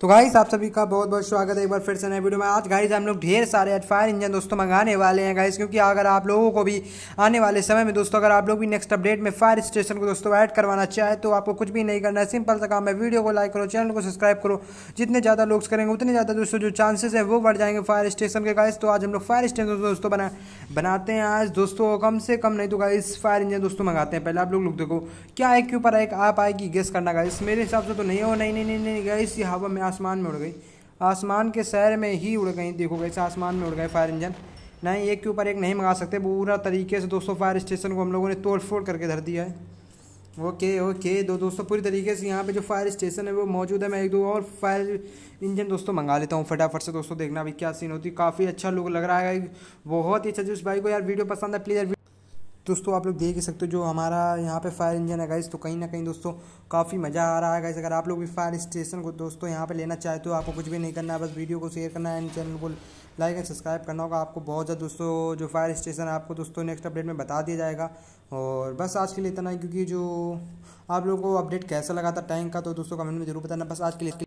तो गाइस आप सभी का बहुत बहुत स्वागत है एक बार फिर से नए वीडियो में आज गाइस हम लोग ढेर सारे एट फायर इंजन दोस्तों मंगाने वाले हैं गाइस क्योंकि अगर आप लोगों को भी आने वाले समय में दोस्तों अगर आप लोग भी नेक्स्ट अपडेट में फायर स्टेशन को दोस्तों ऐड करवाना चाहे तो आपको कुछ भी नहीं करना सिंपल सा काम है वीडियो को लाइक करो चैनल को सब्सक्राइब करो जितने ज़्यादा लोग करेंगे उतने ज़्यादा दोस्तों जो चांसेस है वो बढ़ जाएंगे फायर स्टेशन के गाइस तो आज हम लोग फायर स्टेशन दोस्तों बना बनाते हैं आज दोस्तों कम से कम नहीं तो गाइस फायर इंजन दोस्तों मंगाते हैं पहले आप लोग देखो क्या एक के ऊपर एक आप आएगी गेस करना गाइस मेरे हिसाब से तो नहीं हो नहीं नहीं नहीं गाइस ये हवा में आसमान में उड़ गई आसमान के सैर में ही उड़ गई देखो गई आसमान में उड़ गए फायर इंजन नहीं एक के ऊपर एक नहीं मंगा सकते पूरा तरीके से दोस्तों फायर स्टेशन को हम लोगों ने तोड़ फोड़ करके धर दिया है ओके ओके दो दोस्तों पूरी तरीके से यहाँ पे जो फायर स्टेशन है वो मौजूद है मैं एक दो और फायर इंजन दोस्तों मंगा लेता हूँ फटाफट से दोस्तों देखना अभी क्या सीन होती है काफ़ी अच्छा लुक लग रहा है बहुत ही अच्छा जिस भाई को यार वीडियो पसंद है प्लीज़ यार दोस्तों आप लोग देख ही सकते हो जो हमारा यहाँ पे फायर इंजन है गाइस तो कहीं ना कहीं दोस्तों काफ़ी मज़ा आ रहा है गाइस अगर आप लोग भी फायर स्टेशन को दोस्तों यहाँ पे लेना चाहते हो तो आपको कुछ भी नहीं करना है बस वीडियो को शेयर करना है एंड चैनल को लाइक एंड सब्सक्राइब करना होगा आपको बहुत ज़्यादा दोस्तों जो फायर स्टेशन आपको दोस्तों नेक्स्ट अपडेट में बता दिया जाएगा और बस आज के लिए इतना है क्योंकि जो आप लोगों को अपडेट कैसा लगा था टैंक का तो दोस्तों कमेंट में जरूर बताना बस आज के लिए